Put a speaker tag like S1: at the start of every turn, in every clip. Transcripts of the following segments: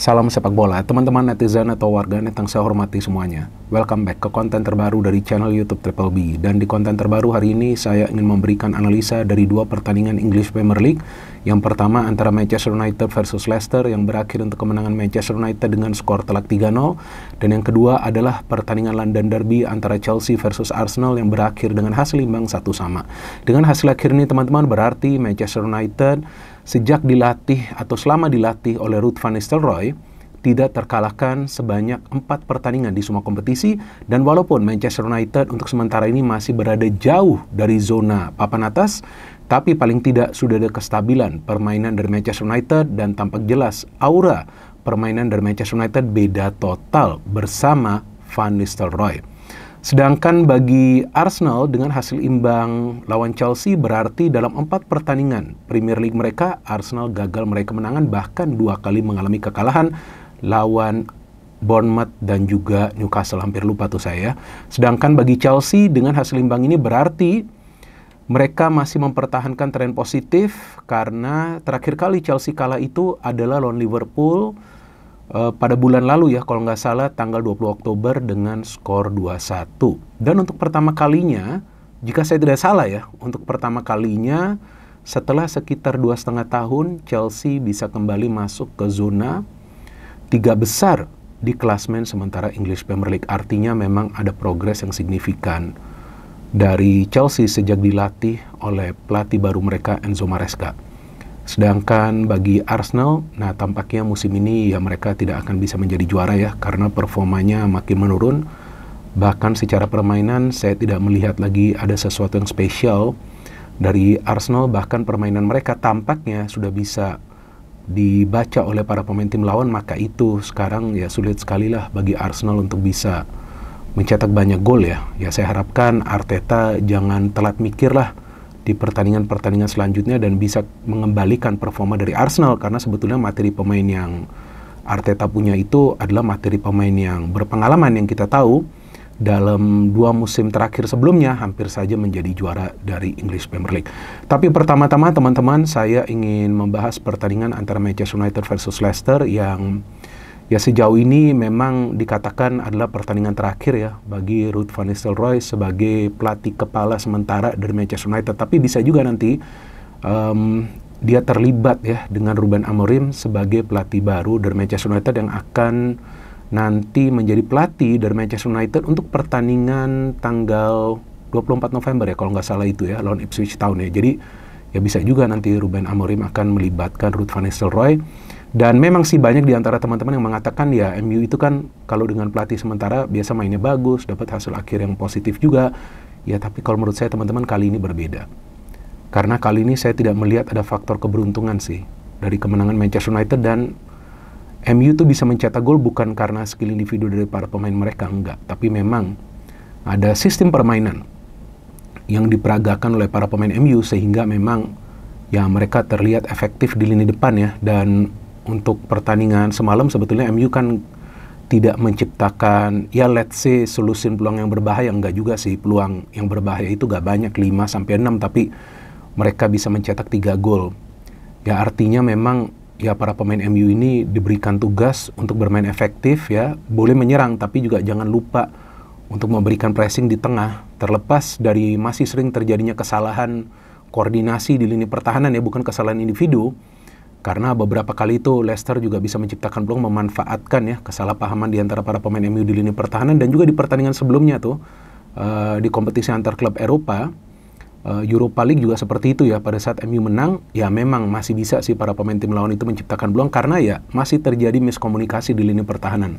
S1: Salam sepak bola, teman-teman netizen atau warga net yang saya hormati semuanya. Welcome back ke konten terbaru dari channel YouTube Triple B. Dan di konten terbaru hari ini saya ingin memberikan analisa dari dua pertandingan English Premier League. Yang pertama antara Manchester United versus Leicester yang berakhir untuk kemenangan Manchester United dengan skor telak 3-0. Dan yang kedua adalah pertandingan London Derby antara Chelsea versus Arsenal yang berakhir dengan hasil imbang satu sama. Dengan hasil akhir ini teman-teman berarti Manchester United sejak dilatih atau selama dilatih oleh Ruth van Nistelrooy, tidak terkalahkan sebanyak empat pertandingan di semua kompetisi dan walaupun Manchester United untuk sementara ini masih berada jauh dari zona papan atas tapi paling tidak sudah ada kestabilan permainan dari Manchester United dan tampak jelas aura permainan dari Manchester United beda total bersama Van Nistelrooy. Sedangkan bagi Arsenal dengan hasil imbang lawan Chelsea berarti dalam empat pertandingan Premier League mereka, Arsenal gagal meraih kemenangan bahkan dua kali mengalami kekalahan lawan Bournemouth dan juga Newcastle. Hampir lupa tuh saya. Sedangkan bagi Chelsea dengan hasil imbang ini berarti mereka masih mempertahankan tren positif karena terakhir kali Chelsea kalah itu adalah lawan Liverpool Eh, pada bulan lalu ya kalau nggak salah tanggal 20 Oktober dengan skor 2-1. Dan untuk pertama kalinya, jika saya tidak salah ya, untuk pertama kalinya setelah sekitar dua setengah tahun Chelsea bisa kembali masuk ke zona tiga besar di klasmen sementara English Premier League. Artinya memang ada progres yang signifikan dari Chelsea sejak dilatih oleh pelatih baru mereka Enzo Maresca. Sedangkan bagi Arsenal, nah tampaknya musim ini ya mereka tidak akan bisa menjadi juara ya karena performanya makin menurun. Bahkan secara permainan saya tidak melihat lagi ada sesuatu yang spesial dari Arsenal bahkan permainan mereka tampaknya sudah bisa dibaca oleh para pemain tim lawan maka itu sekarang ya sulit sekali lah bagi Arsenal untuk bisa mencetak banyak gol ya. Ya saya harapkan Arteta jangan telat mikir lah di pertandingan-pertandingan selanjutnya dan bisa mengembalikan performa dari Arsenal karena sebetulnya materi pemain yang Arteta punya itu adalah materi pemain yang berpengalaman yang kita tahu dalam dua musim terakhir sebelumnya hampir saja menjadi juara dari English Premier League. Tapi pertama-tama teman-teman saya ingin membahas pertandingan antara Manchester United versus Leicester yang Ya sejauh ini memang dikatakan adalah pertandingan terakhir ya bagi Ruth van Nistelrooy sebagai pelatih kepala sementara dari Manchester United. Tapi bisa juga nanti um, dia terlibat ya dengan Ruben Amorim sebagai pelatih baru dari Manchester United yang akan nanti menjadi pelatih dari Manchester United untuk pertandingan tanggal 24 November ya kalau nggak salah itu ya lawan Ipswich Town ya. Jadi ya bisa juga nanti Ruben Amorim akan melibatkan Ruth van Nistelrooy dan memang sih banyak di antara teman-teman yang mengatakan ya MU itu kan kalau dengan pelatih sementara biasa mainnya bagus, dapat hasil akhir yang positif juga. Ya tapi kalau menurut saya teman-teman kali ini berbeda. Karena kali ini saya tidak melihat ada faktor keberuntungan sih dari kemenangan Manchester United dan MU itu bisa mencetak gol bukan karena skill individu dari para pemain mereka enggak, tapi memang ada sistem permainan yang diperagakan oleh para pemain MU sehingga memang ya mereka terlihat efektif di lini depan ya dan untuk pertandingan semalam sebetulnya MU kan tidak menciptakan ya let's say solusin peluang yang berbahaya enggak juga sih peluang yang berbahaya itu enggak banyak 5 sampai 6 tapi mereka bisa mencetak 3 gol. Ya artinya memang ya para pemain MU ini diberikan tugas untuk bermain efektif ya, boleh menyerang tapi juga jangan lupa untuk memberikan pressing di tengah terlepas dari masih sering terjadinya kesalahan koordinasi di lini pertahanan ya bukan kesalahan individu karena beberapa kali itu Leicester juga bisa menciptakan peluang memanfaatkan ya kesalahpahaman di antara para pemain MU di lini pertahanan dan juga di pertandingan sebelumnya tuh uh, di kompetisi antar klub Eropa eh, Europa League juga seperti itu ya pada saat MU menang ya memang masih bisa sih para pemain tim lawan itu menciptakan peluang karena ya masih terjadi miskomunikasi di lini pertahanan.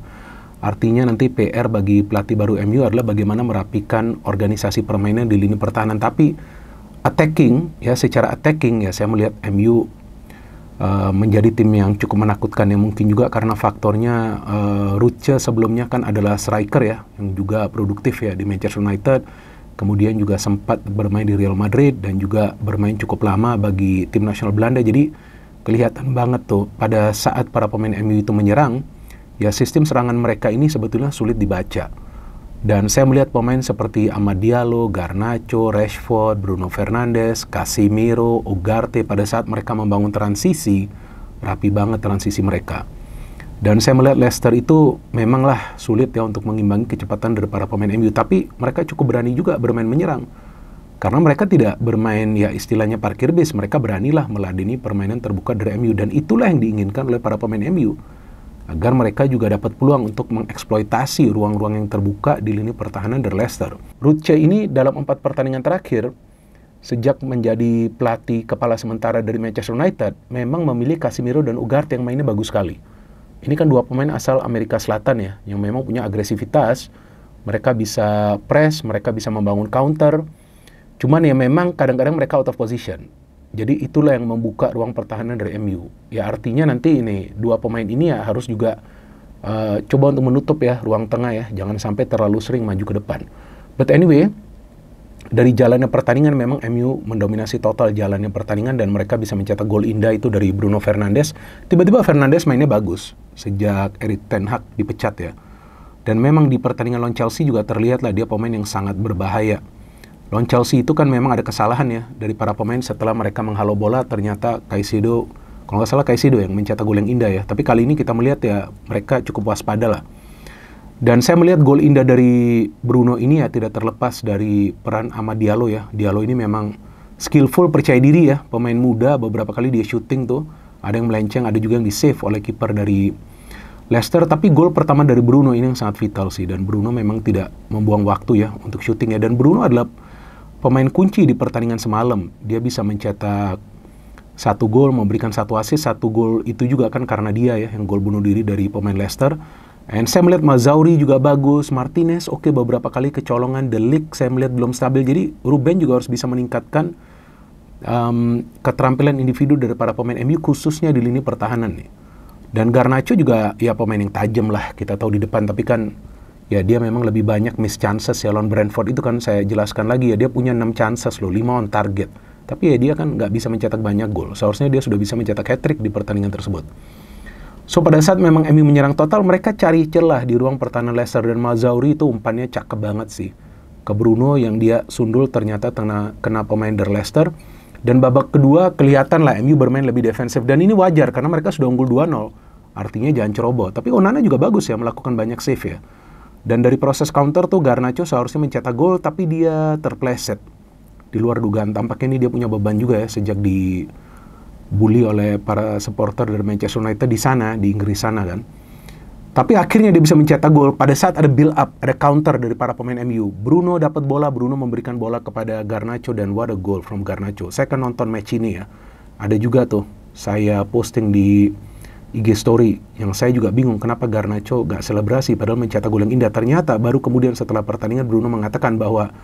S1: Artinya nanti PR bagi pelatih baru MU adalah bagaimana merapikan organisasi permainan di lini pertahanan tapi attacking ya secara attacking ya saya melihat MU Eh, menjadi tim yang cukup menakutkan ya mungkin juga karena faktornya uh, eh, Ruce sebelumnya kan adalah striker ya yang juga produktif ya di Manchester United kemudian juga sempat bermain di Real Madrid dan juga bermain cukup lama bagi tim nasional Belanda jadi kelihatan banget tuh pada saat para pemain MU itu menyerang ya sistem serangan mereka ini sebetulnya sulit dibaca dan saya melihat pemain seperti Amad Diallo, Garnacho, Rashford, Bruno Fernandes, Casimiro, Ugarte pada saat mereka membangun transisi, rapi banget transisi mereka. Dan saya melihat Leicester itu memanglah sulit ya untuk mengimbangi kecepatan dari para pemain MU, tapi mereka cukup berani juga bermain menyerang. Karena mereka tidak bermain ya istilahnya parkir base, mereka beranilah meladeni permainan terbuka dari MU dan itulah yang diinginkan oleh para pemain MU agar mereka juga dapat peluang untuk mengeksploitasi ruang-ruang yang terbuka di lini pertahanan dari Leicester. Ruce ini dalam empat pertandingan terakhir, sejak menjadi pelatih kepala sementara dari Manchester United, memang memilih Casemiro dan Ugarte yang mainnya bagus sekali. Ini kan dua pemain asal Amerika Selatan ya, yang memang punya agresivitas, mereka bisa press, mereka bisa membangun counter, cuman ya memang kadang-kadang mereka out of position jadi itulah yang membuka ruang pertahanan dari MU. Ya artinya nanti ini dua pemain ini ya harus juga uh, coba untuk menutup ya ruang tengah ya, jangan sampai terlalu sering maju ke depan. But anyway, dari jalannya pertandingan memang MU mendominasi total jalannya pertandingan dan mereka bisa mencetak gol indah itu dari Bruno Fernandes. Tiba-tiba Fernandes mainnya bagus sejak Erik Ten Hag dipecat ya. Dan memang di pertandingan lawan Chelsea juga terlihatlah dia pemain yang sangat berbahaya lawan Chelsea itu kan memang ada kesalahan ya dari para pemain setelah mereka menghalau bola ternyata Kaisido, kalau nggak salah Kaisido yang mencetak gol yang indah ya tapi kali ini kita melihat ya mereka cukup waspada lah dan saya melihat gol indah dari Bruno ini ya tidak terlepas dari peran Ahmad Diallo ya Diallo ini memang skillful percaya diri ya pemain muda beberapa kali dia shooting tuh ada yang melenceng ada juga yang di save oleh kiper dari Leicester tapi gol pertama dari Bruno ini yang sangat vital sih dan Bruno memang tidak membuang waktu ya untuk ya dan Bruno adalah pemain kunci di pertandingan semalam. Dia bisa mencetak satu gol, memberikan satu assist, satu gol itu juga kan karena dia ya, yang gol bunuh diri dari pemain Leicester. And saya melihat Mazauri juga bagus, Martinez oke okay, beberapa kali kecolongan, Delik saya melihat belum stabil. Jadi Ruben juga harus bisa meningkatkan um, keterampilan individu dari para pemain MU khususnya di lini pertahanan nih. Dan Garnacho juga ya pemain yang tajam lah, kita tahu di depan tapi kan ya dia memang lebih banyak miss chances ya lawan Brentford itu kan saya jelaskan lagi ya dia punya 6 chances loh 5 on target tapi ya dia kan nggak bisa mencetak banyak gol seharusnya dia sudah bisa mencetak hat trick di pertandingan tersebut so pada saat memang MU menyerang total mereka cari celah di ruang pertahanan Leicester dan Mazauri itu umpannya cakep banget sih ke Bruno yang dia sundul ternyata kena, kena pemain dari Leicester dan babak kedua kelihatan lah MU bermain lebih defensif dan ini wajar karena mereka sudah unggul 2-0 artinya jangan ceroboh tapi Onana juga bagus ya melakukan banyak save ya dan dari proses counter tuh Garnacho seharusnya mencetak gol tapi dia terpleset. Di luar dugaan tampaknya ini dia punya beban juga ya sejak dibully oleh para supporter dari Manchester United di sana, di Inggris sana kan. Tapi akhirnya dia bisa mencetak gol pada saat ada build up, ada counter dari para pemain MU. Bruno dapat bola, Bruno memberikan bola kepada Garnacho dan what a goal from Garnacho. Saya kan nonton match ini ya. Ada juga tuh saya posting di IG story yang saya juga bingung kenapa Garnacho gak selebrasi padahal mencetak gol yang indah. Ternyata baru kemudian setelah pertandingan Bruno mengatakan bahwa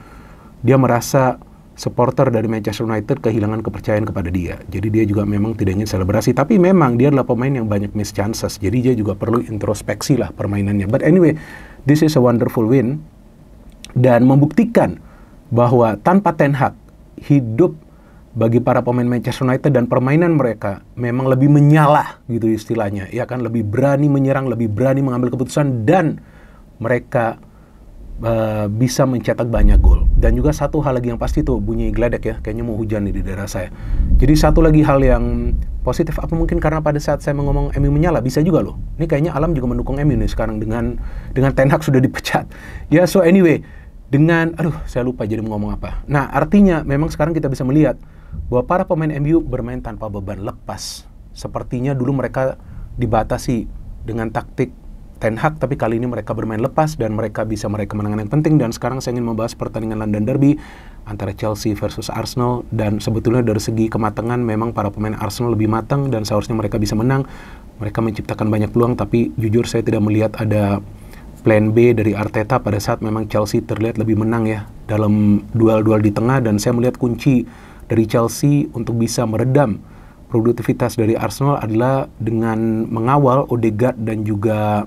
S1: dia merasa supporter dari Manchester United kehilangan kepercayaan kepada dia. Jadi dia juga memang tidak ingin selebrasi. Tapi memang dia adalah pemain yang banyak miss chances. Jadi dia juga perlu introspeksi lah permainannya. But anyway, this is a wonderful win. Dan membuktikan bahwa tanpa Ten Hag, hidup bagi para pemain Manchester United dan permainan mereka memang lebih menyala gitu istilahnya. Ya kan lebih berani menyerang, lebih berani mengambil keputusan dan mereka eh, bisa mencetak banyak gol. Dan juga satu hal lagi yang pasti tuh bunyi gladek ya, kayaknya mau hujan nih di daerah saya. Jadi satu lagi hal yang positif apa mungkin karena pada saat saya mengomong Emi menyala bisa juga loh. Ini kayaknya alam juga mendukung Emi nih sekarang dengan dengan Ten Hag sudah dipecat. Ya so anyway, dengan aduh saya lupa jadi mau ngomong apa. Nah, artinya memang sekarang kita bisa melihat bahwa para pemain MU bermain tanpa beban lepas. Sepertinya dulu mereka dibatasi dengan taktik Ten Hag, tapi kali ini mereka bermain lepas dan mereka bisa meraih kemenangan yang penting. Dan sekarang saya ingin membahas pertandingan London Derby antara Chelsea versus Arsenal. Dan sebetulnya dari segi kematangan memang para pemain Arsenal lebih matang dan seharusnya mereka bisa menang. Mereka menciptakan banyak peluang, tapi jujur saya tidak melihat ada plan B dari Arteta pada saat memang Chelsea terlihat lebih menang ya dalam duel-duel di tengah dan saya melihat kunci dari Chelsea untuk bisa meredam produktivitas dari Arsenal adalah dengan mengawal Odegaard dan juga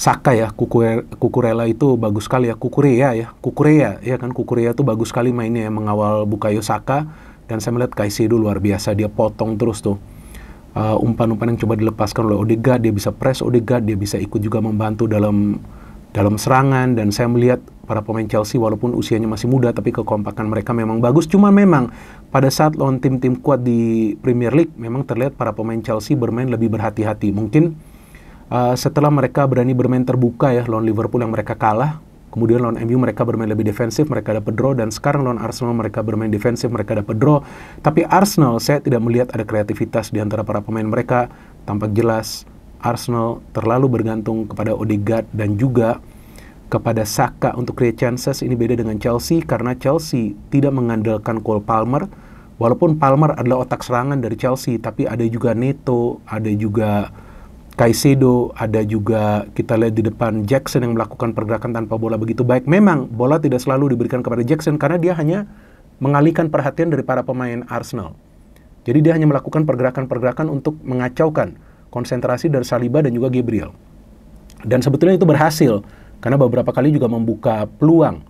S1: Saka ya, Kukurela itu bagus sekali ya, Kukurea ya, Kukurea ya kan, Kukurea itu bagus sekali mainnya ya, mengawal Bukayo Saka dan saya melihat Kaisedo luar biasa, dia potong terus tuh uh, umpan-umpan uh, yang coba dilepaskan oleh Odegaard, dia bisa press Odegaard, dia bisa ikut juga membantu dalam dalam serangan dan saya melihat para pemain Chelsea walaupun usianya masih muda tapi kekompakan mereka memang bagus cuma memang pada saat lawan tim-tim kuat di Premier League memang terlihat para pemain Chelsea bermain lebih berhati-hati mungkin uh, setelah mereka berani bermain terbuka ya lawan Liverpool yang mereka kalah Kemudian lawan MU mereka bermain lebih defensif, mereka dapat draw dan sekarang lawan Arsenal mereka bermain defensif, mereka dapat draw. Tapi Arsenal saya tidak melihat ada kreativitas di antara para pemain mereka, tampak jelas Arsenal terlalu bergantung kepada Odegaard dan juga kepada Saka untuk create chances ini beda dengan Chelsea karena Chelsea tidak mengandalkan Cole Palmer walaupun Palmer adalah otak serangan dari Chelsea tapi ada juga Neto, ada juga Kaisedo, ada juga kita lihat di depan Jackson yang melakukan pergerakan tanpa bola begitu baik. Memang bola tidak selalu diberikan kepada Jackson karena dia hanya mengalihkan perhatian dari para pemain Arsenal. Jadi dia hanya melakukan pergerakan-pergerakan untuk mengacaukan konsentrasi dari Saliba dan juga Gabriel. Dan sebetulnya itu berhasil karena beberapa kali juga membuka peluang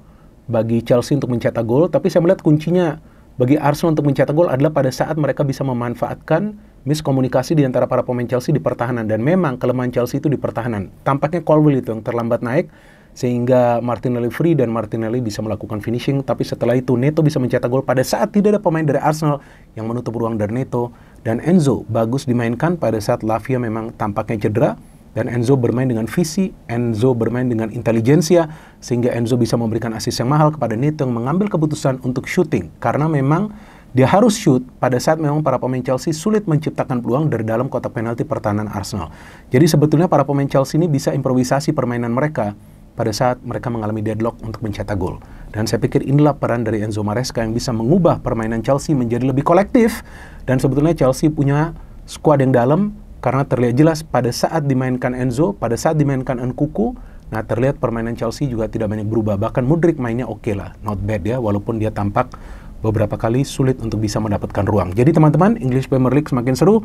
S1: bagi Chelsea untuk mencetak gol, tapi saya melihat kuncinya bagi Arsenal untuk mencetak gol adalah pada saat mereka bisa memanfaatkan miskomunikasi di antara para pemain Chelsea di pertahanan dan memang kelemahan Chelsea itu di pertahanan. Tampaknya Colwell itu yang terlambat naik sehingga Martinelli free dan Martinelli bisa melakukan finishing tapi setelah itu Neto bisa mencetak gol pada saat tidak ada pemain dari Arsenal yang menutup ruang dari Neto dan Enzo bagus dimainkan pada saat Lavia memang tampaknya cedera dan Enzo bermain dengan visi, Enzo bermain dengan intelijensia sehingga Enzo bisa memberikan asis yang mahal kepada Neto yang mengambil keputusan untuk shooting karena memang dia harus shoot pada saat memang para pemain Chelsea sulit menciptakan peluang dari dalam kotak penalti pertahanan Arsenal. Jadi sebetulnya para pemain Chelsea ini bisa improvisasi permainan mereka pada saat mereka mengalami deadlock untuk mencetak gol. Dan saya pikir inilah peran dari Enzo Maresca yang bisa mengubah permainan Chelsea menjadi lebih kolektif. Dan sebetulnya Chelsea punya skuad yang dalam karena terlihat jelas pada saat dimainkan Enzo, pada saat dimainkan Nkuku, nah terlihat permainan Chelsea juga tidak banyak berubah. Bahkan Mudrik mainnya oke okay lah, not bad ya, walaupun dia tampak beberapa kali sulit untuk bisa mendapatkan ruang. Jadi teman-teman, English Premier League semakin seru.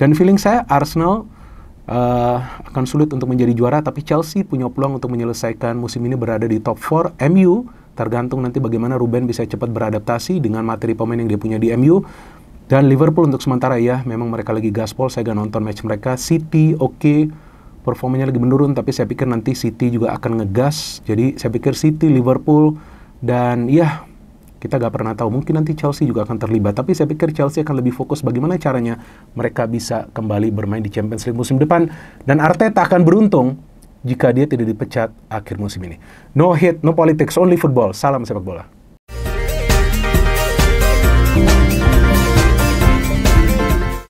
S1: Dan feeling saya Arsenal uh, akan sulit untuk menjadi juara, tapi Chelsea punya peluang untuk menyelesaikan musim ini berada di top 4. MU tergantung nanti bagaimana Ruben bisa cepat beradaptasi dengan materi pemain yang dia punya di MU. Dan Liverpool untuk sementara ya, memang mereka lagi gaspol, saya gak nonton match mereka. City oke, okay, performanya lagi menurun, tapi saya pikir nanti City juga akan ngegas. Jadi saya pikir City, Liverpool, dan ya kita gak pernah tahu. Mungkin nanti Chelsea juga akan terlibat. Tapi saya pikir Chelsea akan lebih fokus bagaimana caranya mereka bisa kembali bermain di Champions League musim depan. Dan Arteta akan beruntung jika dia tidak dipecat akhir musim ini. No hit, no politics, only football. Salam sepak bola.